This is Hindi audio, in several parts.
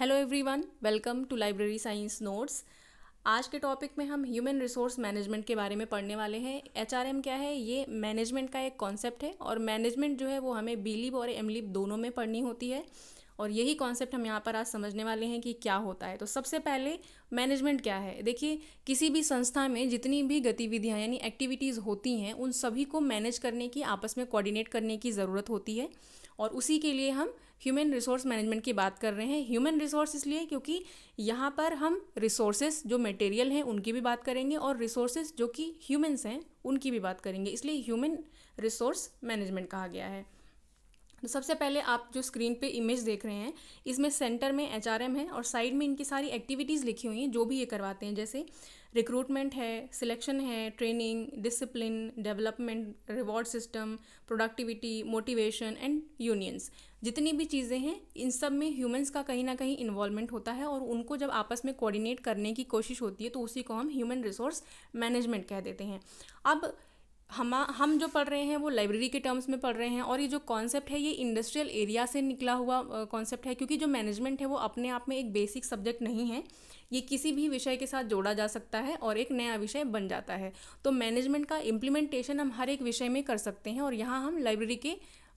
hello everyone welcome to library science notes आज के टॉपिक में हम ह्यूमन रिसोर्स मैनेजमेंट के बारे में पढ़ने वाले हैं एच क्या है ये मैनेजमेंट का एक कॉन्सेप्ट है और मैनेजमेंट जो है वो हमें बीलिप और एमलिप दोनों में पढ़नी होती है और यही कॉन्सेप्ट हम यहाँ पर आज समझने वाले हैं कि क्या होता है तो सबसे पहले मैनेजमेंट क्या है देखिए किसी भी संस्था में जितनी भी गतिविधियाँ यानी एक्टिविटीज़ होती हैं उन सभी को मैनेज करने की आपस में कोऑर्डिनेट करने की ज़रूरत होती है और उसी के लिए हम ह्यूमन रिसोर्स मैनेजमेंट की बात कर रहे हैं ह्यूमन रिसोर्स इसलिए क्योंकि यहाँ पर हम रिसोर्सेज जो मटेरियल हैं उनकी भी बात करेंगे और रिसोर्सेज जो कि ह्यूमन्स हैं उनकी भी बात करेंगे इसलिए ह्यूमन रिसोर्स मैनेजमेंट कहा गया है तो सबसे पहले आप जो स्क्रीन पे इमेज देख रहे हैं इसमें सेंटर में एच है और साइड में इनकी सारी एक्टिविटीज़ लिखी हुई हैं जो भी ये करवाते हैं जैसे रिक्रूटमेंट है सिलेक्शन है training discipline development reward system productivity motivation and unions जितनी भी चीज़ें हैं इन सब में ह्यूमंस का कहीं ना कहीं इन्वॉल्वमेंट होता है और उनको जब आपस में कोऑर्डिनेट करने की कोशिश होती है तो उसी को हम ह्यूमन रिसोर्स मैनेजमेंट कह देते हैं अब हम हम जो पढ़ रहे हैं वो लाइब्रेरी के टर्म्स में पढ़ रहे हैं और ये जो कॉन्सेप्ट है ये इंडस्ट्रियल एरिया से निकला हुआ कॉन्सेप्ट है क्योंकि जो मैनेजमेंट है वो अपने आप में एक बेसिक सब्जेक्ट नहीं है ये किसी भी विषय के साथ जोड़ा जा सकता है और एक नया विषय बन जाता है तो मैनेजमेंट का इम्प्लीमेंटेशन हम हर एक विषय में कर सकते हैं और यहाँ हम लाइब्रेरी के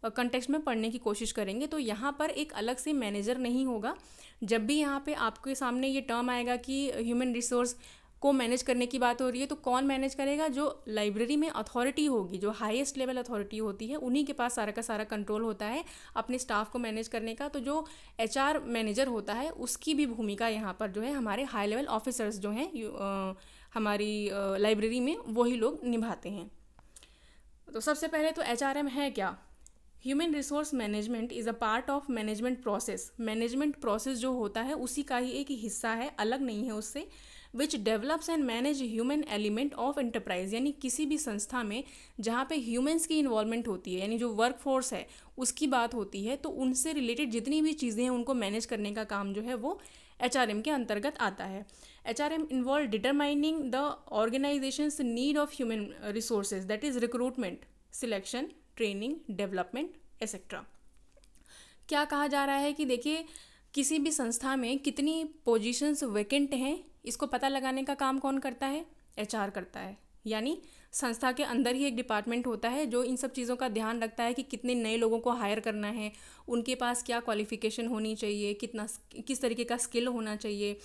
कंटेक्स्ट में पढ़ने की कोशिश करेंगे तो यहाँ पर एक अलग से मैनेजर नहीं होगा जब भी यहाँ पे आपके सामने ये टर्म आएगा कि ह्यूमन रिसोर्स को मैनेज करने की बात हो रही है तो कौन मैनेज करेगा जो लाइब्रेरी में अथॉरिटी होगी जो हाईएस्ट लेवल अथॉरिटी होती है उन्हीं के पास सारा का सारा कंट्रोल होता है अपने स्टाफ को मैनेज करने का तो जो एच मैनेजर होता है उसकी भी भूमिका यहाँ पर जो है हमारे हाई लेवल ऑफिसर्स जो हैं हमारी लाइब्रेरी में वही लोग निभाते हैं तो सबसे पहले तो एच है क्या human resource management is a part of management process management process जो होता है उसी का ही एक हिस्सा है अलग नहीं है उससे which develops and manage human element of enterprise यानी किसी भी संस्था में जहाँ पे ह्यूमन्स की इन्वॉल्वमेंट होती है यानी जो वर्क फोर्स है उसकी बात होती है तो उनसे रिलेटेड जितनी भी चीज़ें हैं उनको मैनेज करने का काम जो है वो एच के अंतर्गत आता है H R M involve determining the organization need of human resources that is recruitment selection training development etcetera क्या कहा जा रहा है कि देखिए किसी भी संस्था में कितनी पोजीशंस वैकेंट हैं इसको पता लगाने का काम कौन करता है एचआर करता है यानी संस्था के अंदर ही एक डिपार्टमेंट होता है जो इन सब चीज़ों का ध्यान रखता है कि कितने नए लोगों को हायर करना है उनके पास क्या क्वालिफिकेशन होनी चाहिए कितना किस तरीके का स्किल होना चाहिए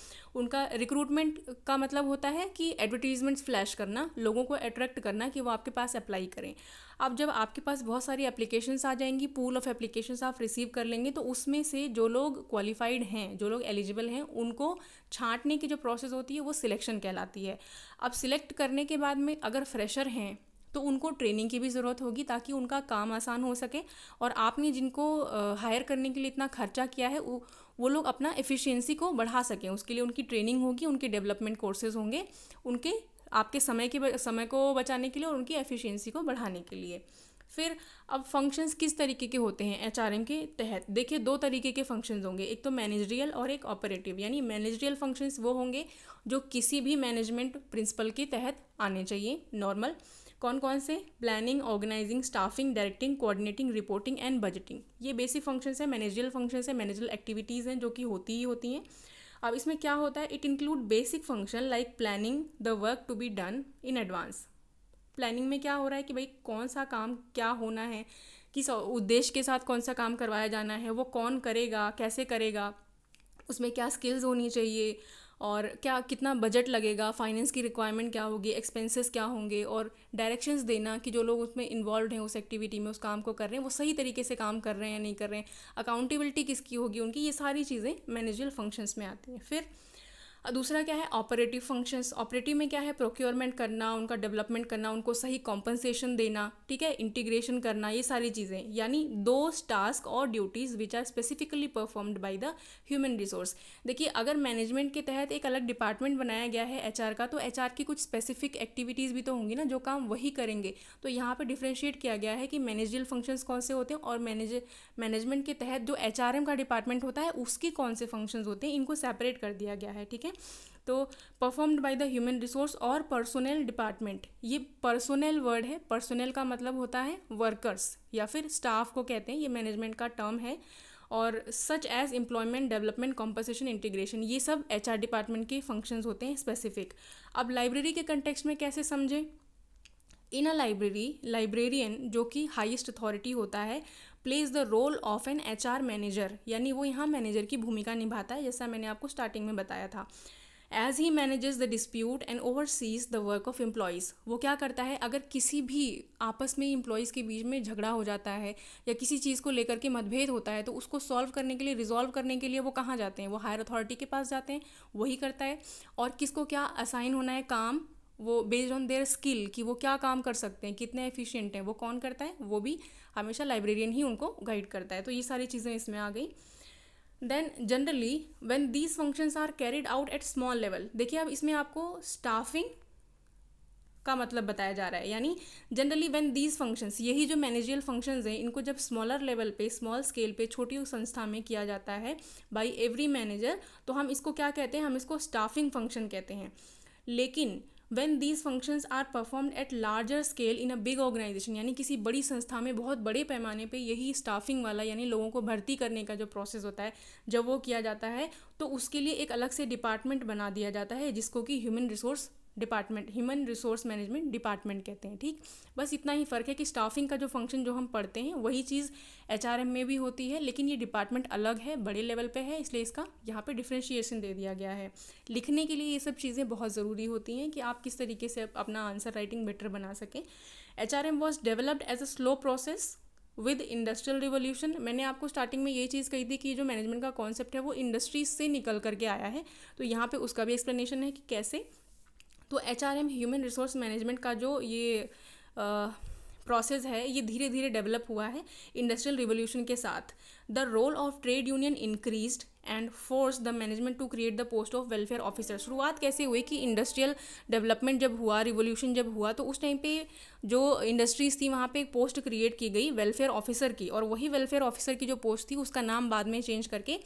उनका रिक्रूटमेंट का मतलब होता है कि एडवर्टीजमेंट्स फ्लैश करना लोगों को अट्रैक्ट करना कि वो आपके पास अप्लाई करें अब जब आपके पास बहुत सारी एप्लीकेशंस आ जाएंगी पूल ऑफ एप्लीकेशंस आप रिसीव कर लेंगे तो उसमें से जो लोग क्वालिफाइड हैं जो लोग एलिजिबल हैं उनको छांटने की जो प्रोसेस होती है वो सिलेक्शन कहलाती है अब सिलेक्ट करने के बाद में अगर फ्रेशर हैं तो उनको ट्रेनिंग की भी ज़रूरत होगी ताकि उनका काम आसान हो सके और आपने जिनको हायर करने के लिए इतना खर्चा किया है वो वो लोग अपना एफिशिएंसी को बढ़ा सकें उसके लिए उनकी ट्रेनिंग होगी उनके डेवलपमेंट कोर्सेज होंगे उनके आपके समय के समय को बचाने के लिए और उनकी एफिशिएंसी को बढ़ाने के लिए फिर अब फंक्शंस किस तरीके के होते हैं एच के तहत देखिए दो तरीके के फंक्शंस होंगे एक तो मैनेजरियल और एक ऑपरेटिव यानी मैनेजरियल फंक्शंस वो होंगे जो किसी भी मैनेजमेंट प्रिंसिपल के तहत आने चाहिए नॉर्मल कौन कौन से planning organizing staffing directing coordinating reporting and budgeting ये बेसिक फंक्शंस है मैनेजरियल फंक्शंस है मैनेजरल एक्टिविटीज़ हैं जो कि होती ही होती हैं अब इसमें क्या होता है it include basic function like planning the work to be done in advance planning में क्या हो रहा है कि भाई कौन सा काम क्या होना है किस उद्देश्य के साथ कौन सा काम करवाया जाना है वो कौन करेगा कैसे करेगा उसमें क्या स्किल्स होनी चाहिए और क्या कितना बजट लगेगा फाइनेंस की रिक्वायरमेंट क्या होगी एक्सपेंसेस क्या होंगे और डायरेक्शंस देना कि जो लोग उसमें इन्वॉल्व हैं उस एक्टिविटी में उस काम को कर रहे हैं वो सही तरीके से काम कर रहे हैं या नहीं कर रहे हैं अकाउंटेबिलिटी किसकी होगी उनकी ये सारी चीज़ें मैनेजरल फंक्शंस में आती हैं फिर और दूसरा क्या है ऑपरेटिव फंक्शंस ऑपरेटिव में क्या है प्रोक्योरमेंट करना उनका डेवलपमेंट करना उनको सही कॉम्पनसेशन देना ठीक है इंटीग्रेशन करना ये सारी चीज़ें यानी दो टास्क और duties which are specifically performed by the human resource देखिए अगर मैनेजमेंट के तहत एक अलग डिपार्टमेंट बनाया गया है एच का तो एच की कुछ स्पेसिफिक एक्टिविटीज़ भी तो होंगी ना जो काम वही करेंगे तो यहाँ पर डिफ्रेंशिएट किया गया है कि मैनेजियल फंक्शंस कौन से होते हैं और मैनेज मैनेजमेंट के तहत जो एच का डिपार्टमेंट होता है उसके कौन से फंक्शंस होते हैं इनको सेपरेट कर दिया गया है ठीक है तो है तो performed by the human resource और पर्सोनल डिपार्टमेंट ये पर्सोनल वर्ड है पर्सोनल का मतलब होता है वर्कर्स या फिर स्टाफ को कहते हैं ये मैनेजमेंट का टर्म है और such as employment development compensation integration ये सब एच डिपार्टमेंट के फंक्शंस होते हैं स्पेसिफिक अब लाइब्रेरी के कंटेक्स में कैसे समझें इन अ लाइब्रेरी लाइब्रेरियन जो कि हाईएस्ट अथॉरिटी होता है plays the role of an H R manager यानी वो यहाँ मैनेजर की भूमिका निभाता है जैसा मैंने आपको स्टार्टिंग में बताया था as he manages the dispute and oversees the work of employees वो क्या करता है अगर किसी भी आपस में एम्प्लॉयज़ के बीच में झगड़ा हो जाता है या किसी चीज़ को लेकर के मतभेद होता है तो उसको सॉल्व करने के लिए रिजॉल्व करने के लिए वो कहाँ जाते हैं वो हायर अथॉरिटी के पास जाते हैं वही करता है और किसको क्या असाइन होना है काम वो बेस्ड ऑन देयर स्किल कि वो क्या काम कर सकते हैं कितने एफिशिएंट हैं वो कौन करता है वो भी हमेशा लाइब्रेरियन ही उनको गाइड करता है तो ये सारी चीज़ें इसमें आ गई then generally when these functions are carried out at small level देखिए अब इसमें आपको स्टाफिंग का मतलब बताया जा रहा है यानी जनरली वेन दीज फंक्शंस यही जो मैनेजियल फंक्शंस हैं इनको जब स्मॉलर लेवल पे स्मॉल स्केल पे छोटी संस्था में किया जाता है बाई एवरी मैनेजर तो हम इसको क्या कहते हैं हम इसको स्टाफिंग फंक्शन कहते हैं लेकिन when these functions are performed at larger scale in a big organization यानी किसी बड़ी संस्था में बहुत बड़े पैमाने पे यही स्टाफिंग वाला यानी लोगों को भर्ती करने का जो प्रोसेस होता है जब वो किया जाता है तो उसके लिए एक अलग से डिपार्टमेंट बना दिया जाता है जिसको कि human resource department human resource management department कहते हैं ठीक बस इतना ही फ़र्क है कि स्टाफिंग का जो फंक्शन जो हम पढ़ते हैं वही चीज़ एच में भी होती है लेकिन ये डिपार्टमेंट अलग है बड़े लेवल पर है इसलिए इसका यहाँ पर डिफ्रेंशिएशन दे दिया गया है लिखने के लिए ये सब चीज़ें बहुत ज़रूरी होती हैं कि आप किस तरीके से अपना आंसर राइटिंग बेटर बना सकें H R M was developed as a slow process with industrial revolution मैंने आपको स्टार्टिंग में ये चीज़ कही थी कि जो मैनेजमेंट का कॉन्सेप्ट है वो इंडस्ट्रीज से निकल करके आया है तो यहाँ पे उसका भी एक्सप्लेनेशन है कि कैसे तो H R M human resource management का जो ये प्रोसेस है ये धीरे धीरे डेवलप हुआ है इंडस्ट्रियल रिवोल्यूशन के साथ the role of trade union increased and force the management to create the post of welfare officer शुरुआत कैसे हुई कि इंडस्ट्रियल डेवलपमेंट जब हुआ रिवोल्यूशन जब हुआ तो उस टाइम पे जो इंडस्ट्रीज थी वहाँ पे एक पोस्ट क्रिएट की गई वेलफेयर ऑफिसर की और वही वेलफेयर ऑफिसर की जो पोस्ट थी उसका नाम बाद में चेंज करके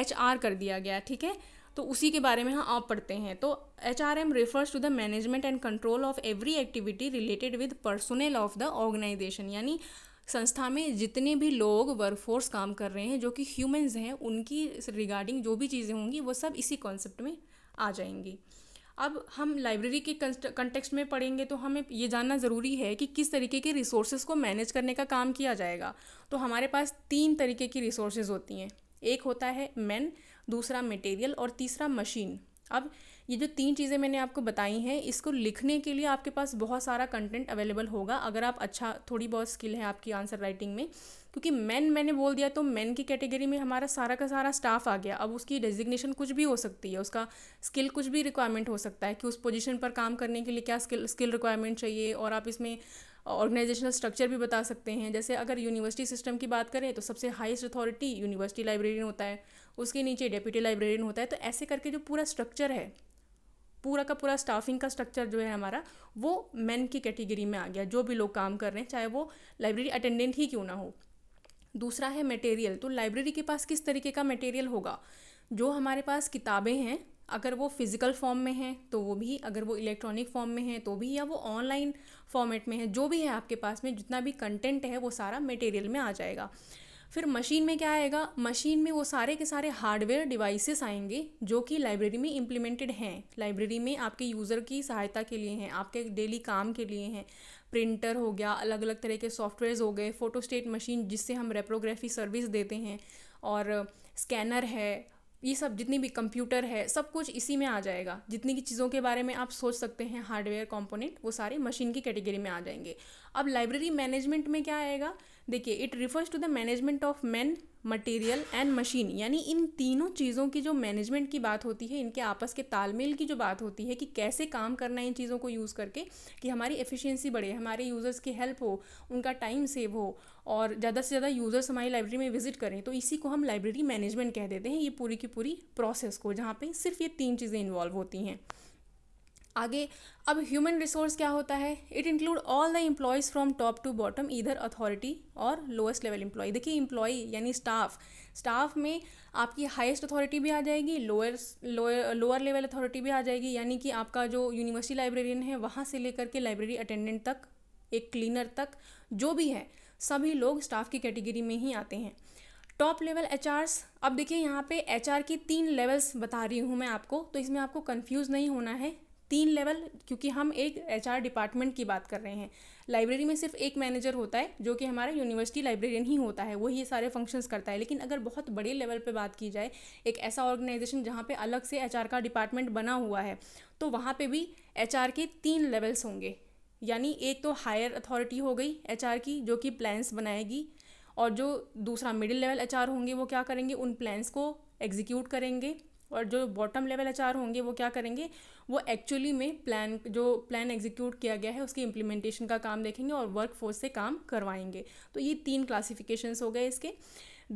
एच कर दिया गया ठीक है तो उसी के बारे में हम आप पढ़ते हैं तो H R M refers to the management and control of every activity related with personnel of the organization यानी संस्था में जितने भी लोग वर्कफोर्स काम कर रहे हैं जो कि ह्यूमंस हैं उनकी रिगार्डिंग जो भी चीज़ें होंगी वो सब इसी कॉन्सेप्ट में आ जाएंगी अब हम लाइब्रेरी के कंटेक्सट में पढ़ेंगे तो हमें ये जानना ज़रूरी है कि किस तरीके के रिसोर्सेज को मैनेज करने का काम किया जाएगा तो हमारे पास तीन तरीके की रिसोर्सेज होती हैं एक होता है मैन दूसरा मटेरियल और तीसरा मशीन अब ये जो तीन चीज़ें मैंने आपको बताई हैं इसको लिखने के लिए आपके पास बहुत सारा कंटेंट अवेलेबल होगा अगर आप अच्छा थोड़ी बहुत स्किल है आपकी आंसर राइटिंग में क्योंकि मैन मैंने बोल दिया तो मैन की कैटेगरी में हमारा सारा का सारा स्टाफ आ गया अब उसकी डेजिग्नेशन कुछ भी हो सकती है उसका स्किल कुछ भी रिक्वायरमेंट हो सकता है कि उस पोजिशन पर काम करने के लिए क्या स्किल स्किल रिक्वायरमेंट चाहिए और आप इसमें ऑर्गेनाइजेशनल स्ट्रक्चर भी बता सकते हैं जैसे अगर यूनिवर्सिटी सिस्टम की बात करें तो सबसे हाइस्ट अथॉरिटी यूनिवर्सिटी लाइब्रेरियन होता है उसके नीचे डेप्यूटी लाइब्रेरियन होता है तो ऐसे करके जो पूरा स्ट्रक्चर है पूरा का पूरा स्टाफिंग का स्ट्रक्चर जो है हमारा वो मैन की कैटेगरी में आ गया जो भी लोग काम कर रहे हैं चाहे वो लाइब्रेरी अटेंडेंट ही क्यों ना हो दूसरा है मटेरियल तो लाइब्रेरी के पास किस तरीके का मटेरियल होगा जो हमारे पास किताबें हैं अगर वो फिज़िकल फॉर्म में हैं तो वो भी अगर वो इलेक्ट्रॉनिक फॉर्म में है तो भी या वो ऑनलाइन फॉर्मेट में है जो भी है आपके पास में जितना भी कंटेंट है वो सारा मटेरियल में आ जाएगा फिर मशीन में क्या आएगा मशीन में वो सारे के सारे हार्डवेयर डिवाइसेस आएंगे जो कि लाइब्रेरी में इम्प्लीमेंटेड हैं लाइब्रेरी में आपके यूज़र की सहायता के लिए हैं आपके डेली काम के लिए हैं प्रिंटर हो गया अलग अलग तरह के सॉफ्टवेयर्स हो गए फ़ोटोस्टेट मशीन जिससे हम रेप्रोग्राफी सर्विस देते हैं और स्कैनर है ये सब जितनी भी कंप्यूटर है सब कुछ इसी में आ जाएगा जितनी की चीज़ों के बारे में आप सोच सकते हैं हार्डवेयर कंपोनेंट वो सारे मशीन की कैटेगरी में आ जाएंगे अब लाइब्रेरी मैनेजमेंट में क्या आएगा देखिए it refers to the management of man material and machine यानी इन तीनों चीज़ों की जो मैनेजमेंट की बात होती है इनके आपस के तालमेल की जो बात होती है कि कैसे काम करना है इन चीज़ों को यूज़ करके कि हमारी एफिशिएंसी बढ़े हमारे यूज़र्स की हेल्प हो उनका टाइम सेव हो और ज़्यादा से ज़्यादा यूज़र्स हमारी लाइब्रेरी में विजिट करें तो इसी को हम लाइब्रेरी मैनेजमेंट कह देते हैं ये पूरी की पूरी प्रोसेस को जहाँ पर सिर्फ ये तीन चीज़ें इन्वॉल्व होती हैं आगे अब ह्यूमन रिसोर्स क्या होता है it include all the employees from top to bottom इधर अथॉरिटी और लोएस्ट लेवल इम्प्लॉय देखिए एम्प्लॉय यानी स्टाफ स्टाफ में आपकी हाईएस्ट अथॉरिटी भी आ जाएगी लोअर लोअर लेवल अथॉरिटी भी आ जाएगी यानी कि आपका जो यूनिवर्सिटी लाइब्रेरियन है वहाँ से लेकर के लाइब्रेरी अटेंडेंट तक एक क्लीनर तक जो भी है सभी लोग स्टाफ की कैटेगरी में ही आते हैं टॉप लेवल एच अब देखिए यहाँ पे एच की तीन लेवल्स बता रही हूँ मैं आपको तो इसमें आपको कन्फ्यूज़ नहीं होना है तीन लेवल क्योंकि हम एक एच डिपार्टमेंट की बात कर रहे हैं लाइब्रेरी में सिर्फ एक मैनेजर होता है जो कि हमारा यूनिवर्सिटी लाइब्रेरियन ही होता है वो ये सारे फंक्शंस करता है लेकिन अगर बहुत बड़े लेवल पे बात की जाए एक ऐसा ऑर्गेनाइजेशन जहाँ पे अलग से एचआर का डिपार्टमेंट बना हुआ है तो वहाँ पे भी एचआर के तीन लेवल्स होंगे यानी एक तो हायर अथॉरिटी हो गई एच की जो कि प्लान्स बनाएगी और जो दूसरा मिडिल लेवल एच होंगे वो क्या करेंगे उन प्लान्स को एग्जीक्यूट करेंगे और जो बॉटम लेवल एच होंगे वो क्या करेंगे वो एक्चुअली में प्लान जो प्लान एग्जीक्यूट किया गया है उसकी इम्प्लीमेंटेशन का काम देखेंगे और वर्क फोर्स से काम करवाएंगे तो ये तीन क्लासिफिकेशंस हो गए इसके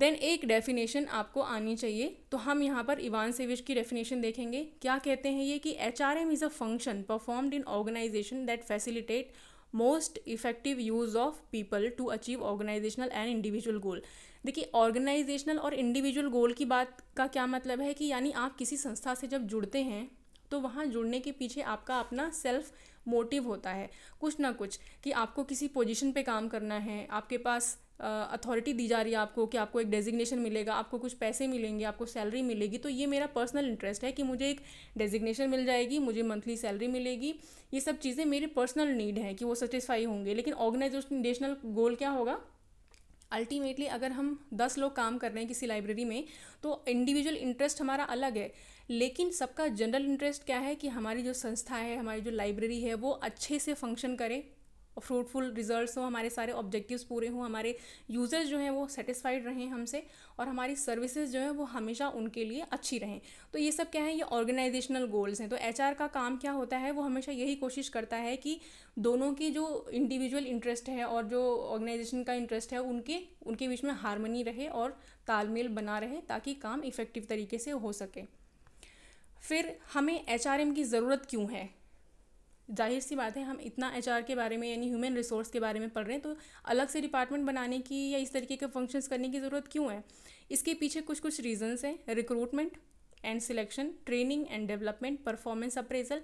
देन एक डेफिनेशन आपको आनी चाहिए तो हम यहाँ पर इवान सेविच की डेफिनेशन देखेंगे क्या कहते हैं ये कि H R M is a function performed in organization that facilitate most effective use of people to achieve organizational and individual goal देखिए ऑर्गेनाइजेशनल और इंडिविजुअल गोल की बात का क्या मतलब है कि यानी आप किसी संस्था से जब जुड़ते हैं तो वहाँ जुड़ने के पीछे आपका अपना सेल्फ मोटिव होता है कुछ ना कुछ कि आपको किसी पोजीशन पे काम करना है आपके पास अथॉरिटी दी जा रही है आपको कि आपको एक डेजिग्नेशन मिलेगा आपको कुछ पैसे मिलेंगे आपको सैलरी मिलेगी तो ये मेरा पर्सनल इंटरेस्ट है कि मुझे एक डेजिग्नेशन मिल जाएगी मुझे मंथली सैलरी मिलेगी ये सब चीज़ें मेरी पर्सनल नीड हैं कि वो सेटिस्फाई होंगे लेकिन ऑर्गेनाइजेशनल गोल क्या होगा अल्टीमेटली अगर हम दस लोग काम कर रहे हैं किसी लाइब्रेरी में तो इंडिविजुअल इंटरेस्ट हमारा अलग है लेकिन सबका जनरल इंटरेस्ट क्या है कि हमारी जो संस्था है हमारी जो लाइब्रेरी है वो अच्छे से फंक्शन करे फ्रूटफुल रिजल्ट्स हों हमारे सारे ऑब्जेक्टिव्स पूरे हों हमारे यूज़र्स जो हैं वो सेटिस्फाइड रहें हमसे और हमारी सर्विसेज जो हैं वो हमेशा उनके लिए अच्छी रहें तो ये सब क्या है ये ऑर्गेनाइजेशनल गोल्स हैं तो एच का काम क्या होता है वो हमेशा यही कोशिश करता है कि दोनों की जो इंडिविजुअल इंटरेस्ट है और जो ऑर्गेनाइजेशन का इंटरेस्ट है उनके उनके बीच में हारमोनी रहे और तालमेल बना रहे ताकि काम इफ़ेक्टिव तरीके से हो सके फिर हमें एच की ज़रूरत क्यों है जाहिर सी बात है हम इतना एच के बारे में यानी ह्यूमन रिसोर्स के बारे में पढ़ रहे हैं तो अलग से डिपार्टमेंट बनाने की या इस तरीके के फंक्शंस करने की ज़रूरत क्यों है इसके पीछे कुछ कुछ रीजंस हैं recruitment and selection training and development performance appraisal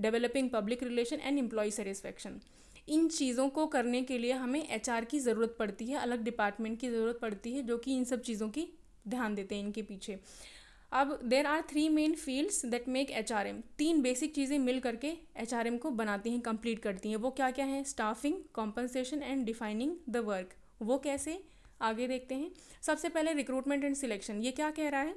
developing public relation and employee satisfaction इन चीज़ों को करने के लिए हमें एच की ज़रूरत पड़ती है अलग डिपार्टमेंट की ज़रूरत पड़ती है जो कि इन सब चीज़ों की ध्यान देते हैं इनके पीछे अब there are three main fields that make H R M तीन बेसिक चीज़ें मिल करके एच आर एम को बनाती हैं कंप्लीट करती हैं वो क्या क्या है staffing compensation and defining the work वो कैसे आगे देखते हैं सबसे पहले रिक्रूटमेंट एंड सिलेक्शन ये क्या कह रहा है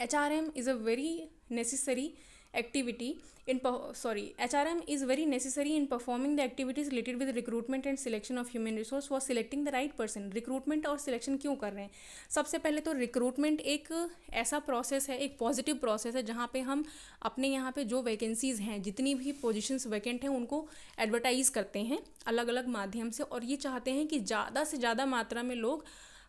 H R M is a very necessary activity in sorry hrm is very necessary in performing the activities related with recruitment and selection of human resource for selecting the right person recruitment और selection क्यों कर रहे हैं सबसे पहले तो recruitment एक ऐसा process है एक positive process है जहाँ पे हम अपने यहाँ पे जो vacancies हैं जितनी भी positions vacant हैं उनको advertise करते हैं अलग अलग माध्यम से और ये चाहते हैं कि ज़्यादा से ज़्यादा मात्रा में लोग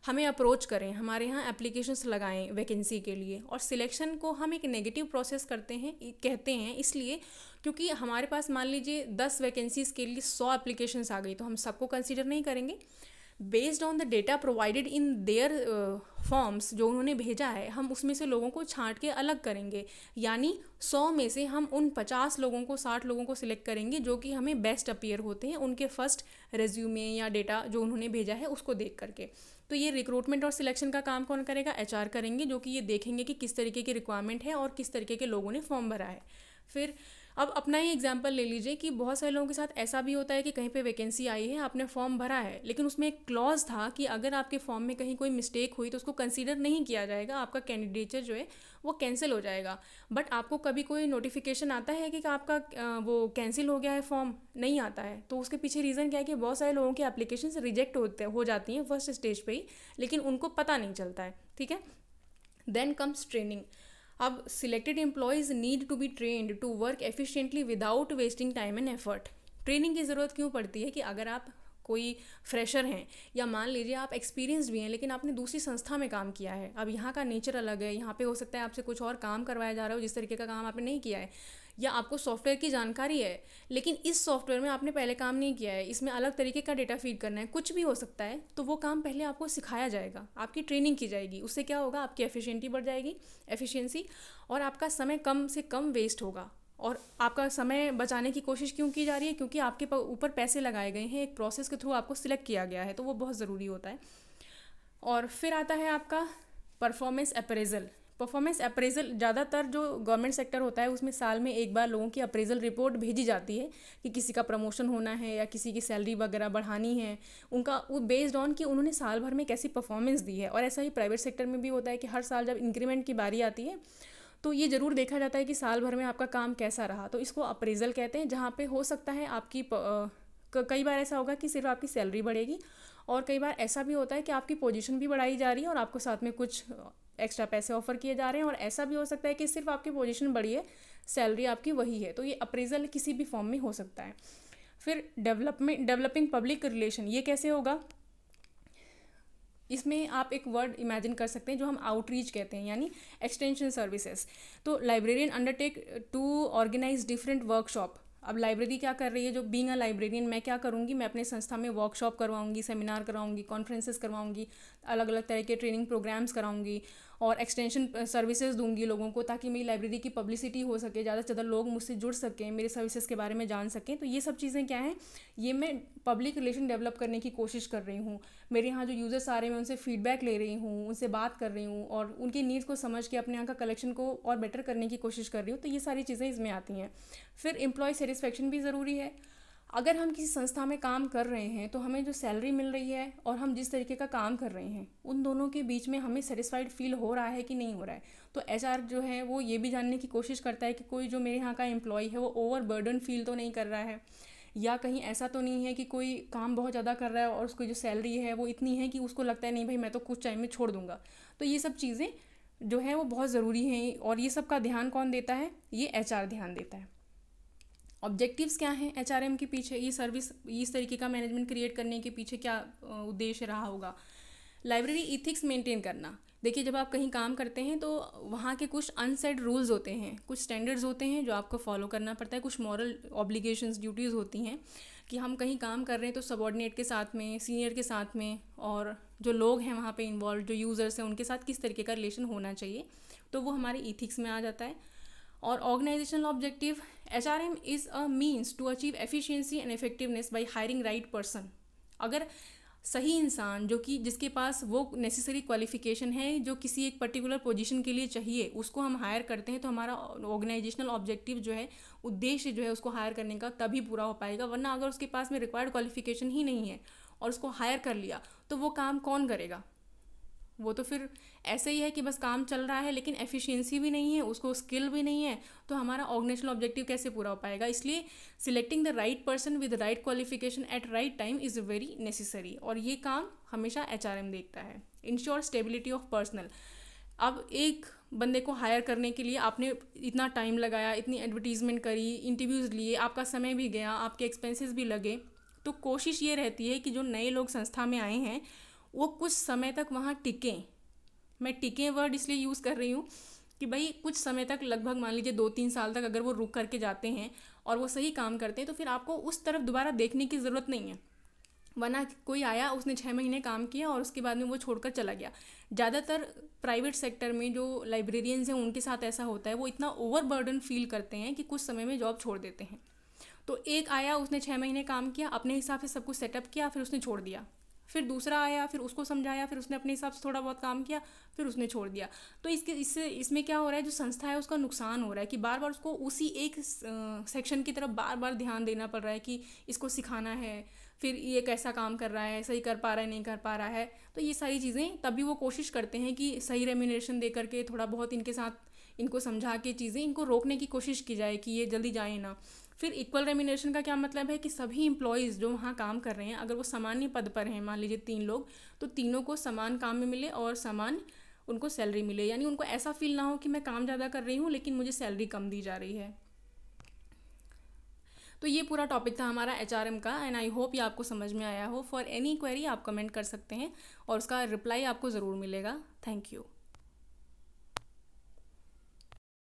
हमें अप्रोच करें हमारे यहाँ एप्लीकेशंस लगाएं वैकेंसी के लिए और सिलेक्शन को हम एक नेगेटिव प्रोसेस करते हैं कहते हैं इसलिए क्योंकि हमारे पास मान लीजिए दस वैकेंसीज़ के लिए सौ एप्लीकेशंस आ गई तो हम सबको कंसिडर नहीं करेंगे based on the data provided in their forms जो उन्होंने भेजा है हम उसमें से लोगों को छांट के अलग करेंगे यानी सौ में से हम उन पचास लोगों को साठ लोगों को सिलेक्ट करेंगे जो कि हमें बेस्ट अपीयर होते हैं उनके फर्स्ट रेज्यूमे या डेटा जो उन्होंने भेजा है उसको देख करके तो ये रिक्रूटमेंट और सिलेक्शन का काम कौन करेगा एच करेंगे जो कि ये देखेंगे कि किस तरीके की रिक्वायरमेंट है और किस तरीके के लोगों ने फॉर्म भरा है फिर अब अपना ही एग्जाम्पल ले लीजिए कि बहुत सारे लोगों के साथ ऐसा भी होता है कि कहीं पे वैकेंसी आई है आपने फॉर्म भरा है लेकिन उसमें एक क्लॉज था कि अगर आपके फॉर्म में कहीं कोई मिस्टेक हुई तो उसको कंसिडर नहीं किया जाएगा आपका कैंडिडेचर जो है वो कैंसिल हो जाएगा बट आपको कभी कोई नोटिफिकेशन आता है कि आपका वो कैंसिल हो गया है फॉर्म नहीं आता है तो उसके पीछे रीज़न क्या है कि बहुत सारे लोगों की एप्लीकेशन रिजेक्ट होते हो जाती हैं फर्स्ट स्टेज पर ही लेकिन उनको पता नहीं चलता है ठीक है देन कम्स ट्रेनिंग अब selected employees need to be trained to work efficiently without wasting time and effort training की ज़रूरत क्यों पड़ती है कि अगर आप कोई फ्रेशर हैं या मान लीजिए आप एक्सपीरियंस भी हैं लेकिन आपने दूसरी संस्था में काम किया है अब यहाँ का नेचर अलग है यहाँ पे हो सकता है आपसे कुछ और काम करवाया जा रहा हो जिस तरीके का काम आपने नहीं किया है या आपको सॉफ्टवेयर की जानकारी है लेकिन इस सॉफ्टवेयर में आपने पहले काम नहीं किया है इसमें अलग तरीके का डेटा फीड करना है कुछ भी हो सकता है तो वो काम पहले आपको सिखाया जाएगा आपकी ट्रेनिंग की जाएगी उससे क्या होगा आपकी एफिशिएंटी बढ़ जाएगी एफिशिएंसी और आपका समय कम से कम वेस्ट होगा और आपका समय बचाने की कोशिश क्यों की जा रही है क्योंकि आपके ऊपर पैसे लगाए गए हैं एक प्रोसेस के थ्रू आपको सिलेक्ट किया गया है तो वो बहुत ज़रूरी होता है और फिर आता है आपका परफॉर्मेंस अप्रेजल परफॉर्मेंस अप्रेजल ज़्यादातर जो गवर्नमेंट सेक्टर होता है उसमें साल में एक बार लोगों की अप्रेजल रिपोर्ट भेजी जाती है कि किसी का प्रमोशन होना है या किसी की सैलरी वगैरह बढ़ानी है उनका वो बेस्ड ऑन कि उन्होंने साल भर में कैसी परफॉर्मेंस दी है और ऐसा ही प्राइवेट सेक्टर में भी होता है कि हर साल जब इंक्रीमेंट की बारी आती है तो ये ज़रूर देखा जाता है कि साल भर में आपका काम कैसा रहा तो इसको अप्रेजल कहते हैं जहाँ पर हो सकता है आपकी कई बार ऐसा होगा कि सिर्फ आपकी सैलरी बढ़ेगी और कई बार ऐसा भी होता है कि आपकी पोजीशन भी बढ़ाई जा रही है और आपको साथ में कुछ एक्स्ट्रा पैसे ऑफर किए जा रहे हैं और ऐसा भी हो सकता है कि सिर्फ आपकी पोजिशन बड़ी है सैलरी आपकी वही है तो ये अप्रेजल किसी भी फॉर्म में हो सकता है फिर डेवलपमेंट डेवलपिंग पब्लिक रिलेशन ये कैसे होगा इसमें आप एक वर्ड इमेजिन कर सकते हैं जो हम आउटरीच कहते हैं यानी एक्सटेंशन सर्विसेज तो librarian undertake to organize different workshop अब लाइब्रेरी क्या कर रही है जो बींग अ लाइब्रेरियन मैं क्या करूँगी मैं अपने संस्था में वर्कशॉप करवाऊँगी सेमिनार करवाऊँगी कॉन्फ्रेंसेस करवाऊँगी अलग अलग तरह के ट्रेनिंग प्रोग्राम्स कराऊँगी और एक्सटेंशन सर्विसेज uh, दूंगी लोगों को ताकि मेरी लाइब्रेरी की पब्लिसिटी हो सके ज़्यादा से ज़्यादा लोग मुझसे जुड़ सकें मेरे सर्विसेज के बारे में जान सकें तो ये सब चीज़ें क्या हैं ये मैं पब्लिक रिलेशन डेवलप करने की कोशिश कर रही हूँ मेरे यहाँ जो यूज़र्स आ रहे हैं मैं उनसे फीडबैक ले रही हूँ उनसे बात कर रही हूँ और उनकी नीड्स को समझ के अपने यहाँ का कलेक्शन को और बेटर करने की कोशिश कर रही हूँ तो ये सारी चीज़ें इसमें आती हैं फिर एम्प्लॉय सेटिस्फेक्शन भी ज़रूरी है अगर हम किसी संस्था में काम कर रहे हैं तो हमें जो सैलरी मिल रही है और हम जिस तरीके का काम कर रहे हैं उन दोनों के बीच में हमें सेटिस्फाइड फील हो रहा है कि नहीं हो रहा है तो एच जो है वो ये भी जानने की कोशिश करता है कि कोई जो मेरे यहाँ का एम्प्लॉय है वो ओवर बर्डन फील तो नहीं कर रहा है या कहीं ऐसा तो नहीं है कि कोई काम बहुत ज़्यादा कर रहा है और उसकी जो सैलरी है वो इतनी है कि उसको लगता है नहीं भाई मैं तो कुछ टाइम में छोड़ दूंगा तो ये सब चीज़ें जो है वो बहुत ज़रूरी हैं और ये सब का ध्यान कौन देता है ये एच ध्यान देता है ऑब्जेक्टिव्स क्या हैं एच के पीछे ये सर्विस इस तरीके का मैनेजमेंट क्रिएट करने के पीछे क्या उद्देश्य रहा होगा लाइब्रेरी इथिक्स मेंटेन करना देखिए जब आप कहीं काम करते हैं तो वहाँ के कुछ अनसेट रूल्स होते हैं कुछ स्टैंडर्ड्स होते हैं जो आपको फॉलो करना पड़ता है कुछ मॉरल ऑब्लिगेशंस ड्यूटीज़ होती हैं कि हम कहीं काम कर रहे हैं तो सबॉर्डिनेट के साथ में सीनियर के साथ में और जो लोग हैं वहाँ पे इन्वॉल्व जो यूज़र्स हैं उनके साथ किस तरीके का रिलेशन होना चाहिए तो वो हमारे इथिक्स में आ जाता है और objective H R M is a means to achieve efficiency and effectiveness by hiring right person अगर सही इंसान जो कि जिसके पास वो नेसेसरी क्वालिफिकेशन है जो किसी एक पर्टिकुलर पोजीशन के लिए चाहिए उसको हम हायर करते हैं तो हमारा ऑर्गेनाइजेशनल ऑब्जेक्टिव जो है उद्देश्य जो है उसको हायर करने का तभी पूरा हो पाएगा वरना अगर उसके पास में रिक्वायर्ड क्वालिफिकेशन ही नहीं है और उसको हायर कर लिया तो वो काम कौन करेगा वो तो फिर ऐसे ही है कि बस काम चल रहा है लेकिन एफिशिएंसी भी नहीं है उसको स्किल भी नहीं है तो हमारा ऑर्गेनाइजेशनल ऑब्जेक्टिव कैसे पूरा हो पाएगा इसलिए selecting the right person with right qualification at right time is very necessary और ये काम हमेशा एच देखता है इंश्योर स्टेबिलिटी ऑफ पर्सनल अब एक बंदे को हायर करने के लिए आपने इतना टाइम लगाया इतनी एडवर्टीज़मेंट करी इंटरव्यूज़ लिए आपका समय भी गया आपके एक्सपेंसेस भी लगे तो कोशिश ये रहती है कि जो नए लोग संस्था में आए हैं वो कुछ समय तक वहाँ टिकें मैं टिकें वर्ड इसलिए यूज़ कर रही हूँ कि भाई कुछ समय तक लगभग मान लीजिए दो तीन साल तक अगर वो रुक करके जाते हैं और वो सही काम करते हैं तो फिर आपको उस तरफ दोबारा देखने की ज़रूरत नहीं है वरना कोई आया उसने छः महीने काम किया और उसके बाद में वो छोड़कर चला गया ज़्यादातर प्राइवेट सेक्टर में जो लाइब्रेरियंस हैं उनके साथ ऐसा होता है वो इतना ओवरबर्डन फील करते हैं कि कुछ समय में जॉब छोड़ देते हैं तो एक आया उसने छः महीने काम किया अपने हिसाब से सब कुछ सेटअप किया फिर उसने छोड़ दिया फिर दूसरा आया फिर उसको समझाया फिर उसने अपने हिसाब से थोड़ा बहुत काम किया फिर उसने छोड़ दिया तो इसके इससे इसमें क्या हो रहा है जो संस्था है उसका नुकसान हो रहा है कि बार बार उसको उसी एक सेक्शन की तरफ बार बार ध्यान देना पड़ रहा है कि इसको सिखाना है फिर ये कैसा काम कर रहा है सही कर पा रहा है नहीं कर पा रहा है तो ये सारी चीज़ें तभी वो कोशिश करते हैं कि सही रेमिनेशन दे करके थोड़ा बहुत इनके साथ इनको समझा के चीज़ें इनको रोकने की कोशिश की जाए कि ये जल्दी जाए ना फिर इक्वल रेमिनेशन का क्या मतलब है कि सभी इम्प्लॉयज़ जो वहाँ काम कर रहे हैं अगर वो सामान्य पद पर हैं मान लीजिए तीन लोग तो तीनों को समान काम में मिले और समान उनको सैलरी मिले यानी उनको ऐसा फील ना हो कि मैं काम ज़्यादा कर रही हूँ लेकिन मुझे सैलरी कम दी जा रही है तो ये पूरा टॉपिक था हमारा एच का एंड आई होप ये आपको समझ में आया हो फॉर एनी क्वेरी आप कमेंट कर सकते हैं और उसका रिप्लाई आपको ज़रूर मिलेगा थैंक यू